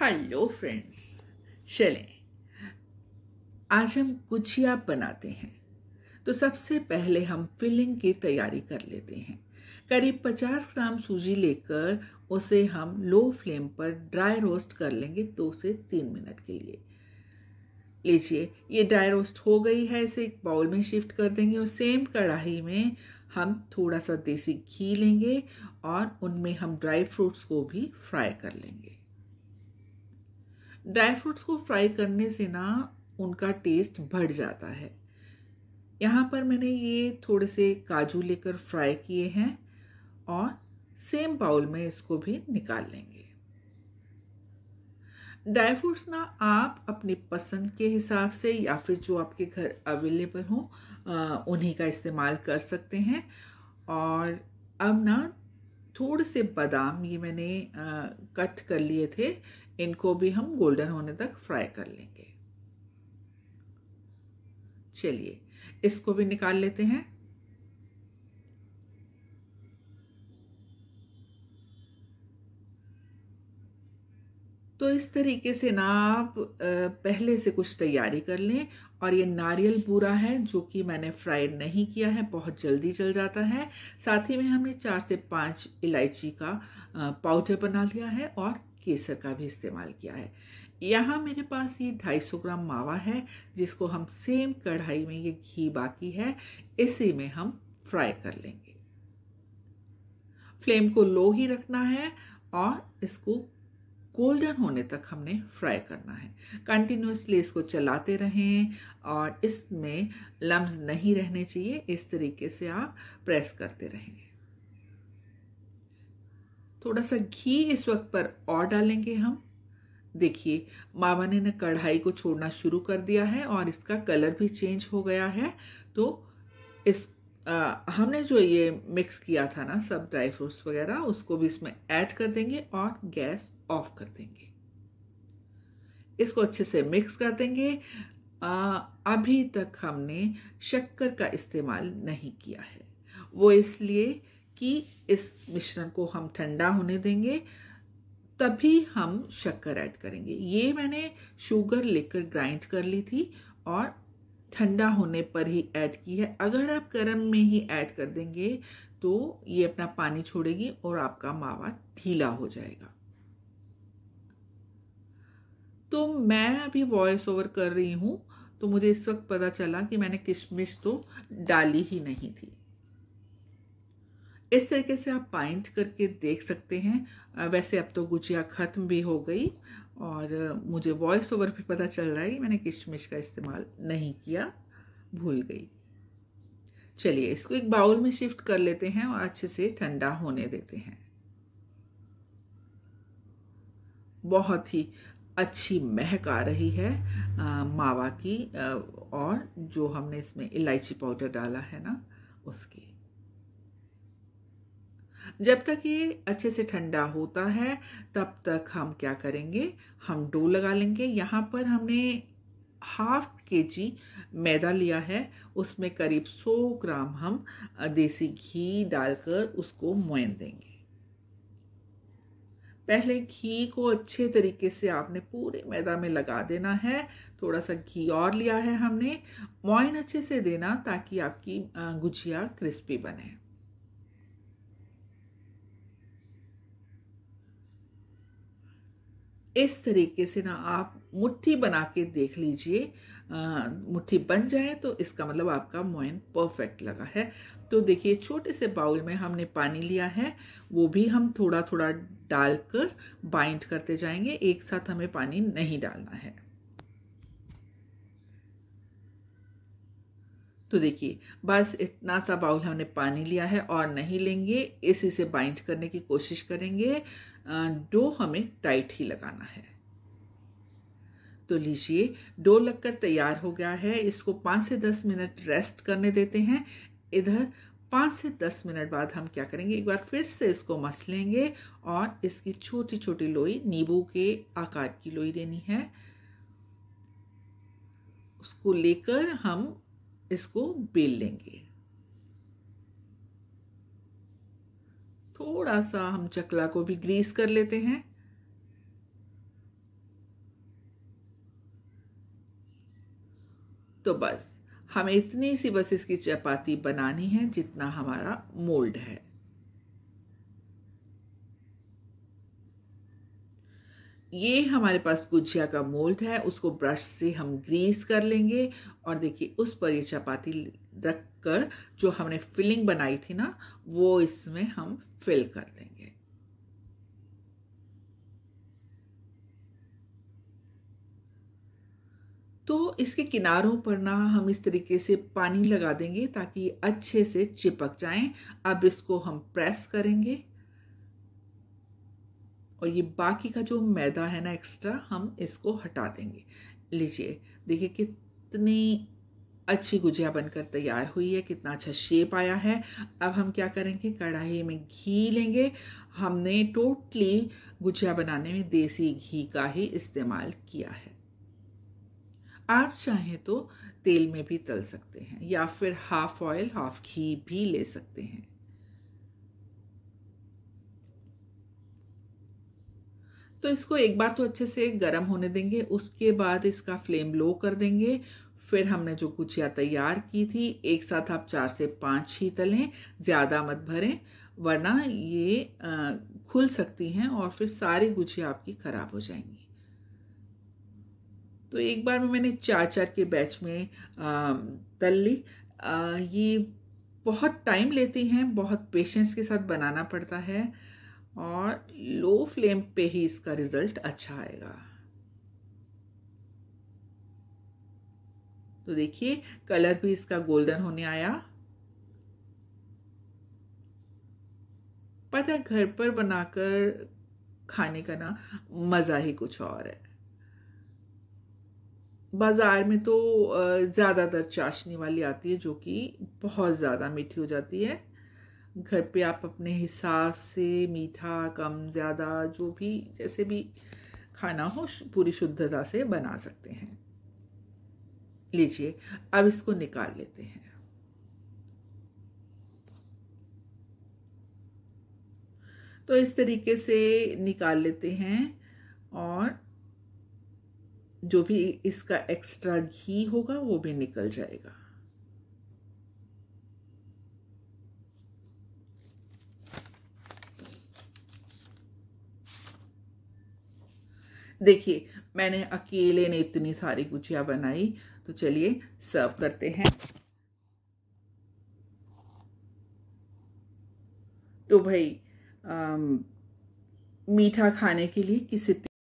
hello friends चलें आज हम गुजिया बनाते हैं तो सबसे पहले हम फिलिंग की तैयारी कर लेते हैं करीब 50 ग्राम सूजी लेकर उसे हम लो फ्लेम पर ड्राई रोस्ट कर लेंगे दो से तीन मिनट के लिए लीजिए ये ड्राई रोस्ट हो गई है इसे एक बाउल में शिफ्ट कर देंगे और सेम कढ़ाई में हम थोड़ा सा देसी घी लेंगे और उनमें हम ड्राई फ्रूट्स को भी फ्राई कर लेंगे ड्राई फ्रूट्स को फ्राई करने से ना उनका टेस्ट बढ़ जाता है यहाँ पर मैंने ये थोड़े से काजू लेकर फ्राई किए हैं और सेम बाउल में इसको भी निकाल लेंगे ड्राई फ्रूट्स ना आप अपनी पसंद के हिसाब से या फिर जो आपके घर अवेलेबल हो उन्हीं का इस्तेमाल कर सकते हैं और अब ना थोड़े से बादाम ये मैंने कट कर लिए थे इनको भी हम गोल्डन होने तक फ्राई कर लेंगे चलिए इसको भी निकाल लेते हैं तो इस तरीके से ना आप पहले से कुछ तैयारी कर लें और ये नारियल पूरा है जो कि मैंने फ्राई नहीं किया है बहुत जल्दी जल जाता है साथ ही में हमने चार से पाँच इलायची का पाउडर बना लिया है और केसर का भी इस्तेमाल किया है यहाँ मेरे पास ये 250 ग्राम मावा है जिसको हम सेम कढ़ाई में ये घी बाकी है इसी में हम फ्राई कर लेंगे फ्लेम को लो ही रखना है और इसको गोल्डन होने तक हमने फ्राई करना है कंटिन्यूसली इसको चलाते रहें और इसमें लम्ब नहीं रहने चाहिए इस तरीके से आप प्रेस करते रहें थोड़ा सा घी इस वक्त पर और डालेंगे हम देखिए मामा ने कढ़ाई को छोड़ना शुरू कर दिया है और इसका कलर भी चेंज हो गया है तो इस आ, हमने जो ये मिक्स किया था ना सब ड्राई फ्रूट्स वगैरह उसको भी इसमें ऐड कर देंगे और गैस ऑफ कर देंगे इसको अच्छे से मिक्स कर देंगे आ, अभी तक हमने शक्कर का इस्तेमाल नहीं किया है वो इसलिए कि इस मिश्रण को हम ठंडा होने देंगे तभी हम शक्कर ऐड करेंगे ये मैंने शुगर लेकर ग्राइंड कर ली थी और ठंडा होने पर ही ऐड की है अगर आप गर्म में ही ऐड कर देंगे तो ये अपना पानी छोड़ेगी और आपका मावा ढीला हो जाएगा तो मैं अभी वॉइस ओवर कर रही हूँ तो मुझे इस वक्त पता चला कि मैंने किशमिश तो डाली ही नहीं थी इस तरीके से आप पाइंट करके देख सकते हैं वैसे अब तो गुजिया ख़त्म भी हो गई और मुझे वॉइस ओवर पे पता चल रहा है कि मैंने किशमिश का इस्तेमाल नहीं किया भूल गई चलिए इसको एक बाउल में शिफ्ट कर लेते हैं और अच्छे से ठंडा होने देते हैं बहुत ही अच्छी महक आ रही है आ, मावा की आ, और जो हमने इसमें इलायची पाउडर डाला है ना उसकी जब तक ये अच्छे से ठंडा होता है तब तक हम क्या करेंगे हम डो लगा लेंगे यहाँ पर हमने हाफ के जी मैदा लिया है उसमें करीब 100 ग्राम हम देसी घी डालकर उसको मोयन देंगे पहले घी को अच्छे तरीके से आपने पूरे मैदा में लगा देना है थोड़ा सा घी और लिया है हमने मोइन अच्छे से देना ताकि आपकी गुजिया क्रिस्पी बने इस तरीके से ना आप मुट्ठी बना के देख लीजिए मुट्ठी बन जाए तो इसका मतलब आपका मोइन परफेक्ट लगा है तो देखिए छोटे से बाउल में हमने पानी लिया है वो भी हम थोड़ा थोड़ा डालकर बाइंड करते जाएंगे एक साथ हमें पानी नहीं डालना है तो देखिए बस इतना सा बाउल हमने पानी लिया है और नहीं लेंगे इसी से बाइंड करने की कोशिश करेंगे डो हमें टाइट ही लगाना है तो लीजिए डो लगकर तैयार हो गया है इसको पाँच से दस मिनट रेस्ट करने देते हैं इधर पाँच से दस मिनट बाद हम क्या करेंगे एक बार फिर से इसको मस लेंगे और इसकी छोटी छोटी लोई नींबू के आकार की लोई लेनी है उसको लेकर हम इसको बेल लेंगे थोड़ा सा हम चकला को भी ग्रीस कर लेते हैं तो बस हमें इतनी सी बस इसकी चपाती बनानी है जितना हमारा मोल्ड है ये हमारे पास गुजिया का मोल्ड है उसको ब्रश से हम ग्रीस कर लेंगे और देखिए उस पर ये चपाती रख कर जो हमने फिलिंग बनाई थी ना वो इसमें हम फिल कर देंगे तो इसके किनारों पर ना हम इस तरीके से पानी लगा देंगे ताकि अच्छे से चिपक जाएं अब इसको हम प्रेस करेंगे और ये बाकी का जो मैदा है ना एक्स्ट्रा हम इसको हटा देंगे लीजिए देखिए कितनी अच्छी गुजिया बनकर तैयार हुई है कितना अच्छा शेप आया है अब हम क्या करेंगे कढ़ाई में घी लेंगे हमने टोटली गुजिया बनाने में देसी घी का ही इस्तेमाल किया है आप चाहें तो तेल में भी तल सकते हैं या फिर हाफ ऑयल हाफ घी भी ले सकते हैं तो इसको एक बार तो अच्छे से गर्म होने देंगे उसके बाद इसका फ्लेम लो कर देंगे फिर हमने जो गुजिया तैयार की थी एक साथ आप चार से पाँच ही तलें ज़्यादा मत भरें वरना ये खुल सकती हैं और फिर सारी गुजिया आपकी ख़राब हो जाएंगी तो एक बार में मैंने चार चार के बैच में तल ली ये बहुत टाइम लेती हैं बहुत पेशेंस के साथ बनाना पड़ता है और लो फ्लेम पे ही इसका रिजल्ट अच्छा आएगा तो देखिए कलर भी इसका गोल्डन होने आया पता है घर पर बनाकर खाने का ना मज़ा ही कुछ और है बाज़ार में तो ज़्यादातर चाशनी वाली आती है जो कि बहुत ज़्यादा मीठी हो जाती है घर पे आप अपने हिसाब से मीठा कम ज़्यादा जो भी जैसे भी खाना हो पूरी शुद्धता से बना सकते हैं लीजिए अब इसको निकाल लेते हैं तो इस तरीके से निकाल लेते हैं और जो भी इसका एक्स्ट्रा घी होगा वो भी निकल जाएगा देखिए मैंने अकेले ने इतनी सारी गुजिया बनाई तो चलिए सर्व करते हैं तो भाई आ, मीठा खाने के लिए किसी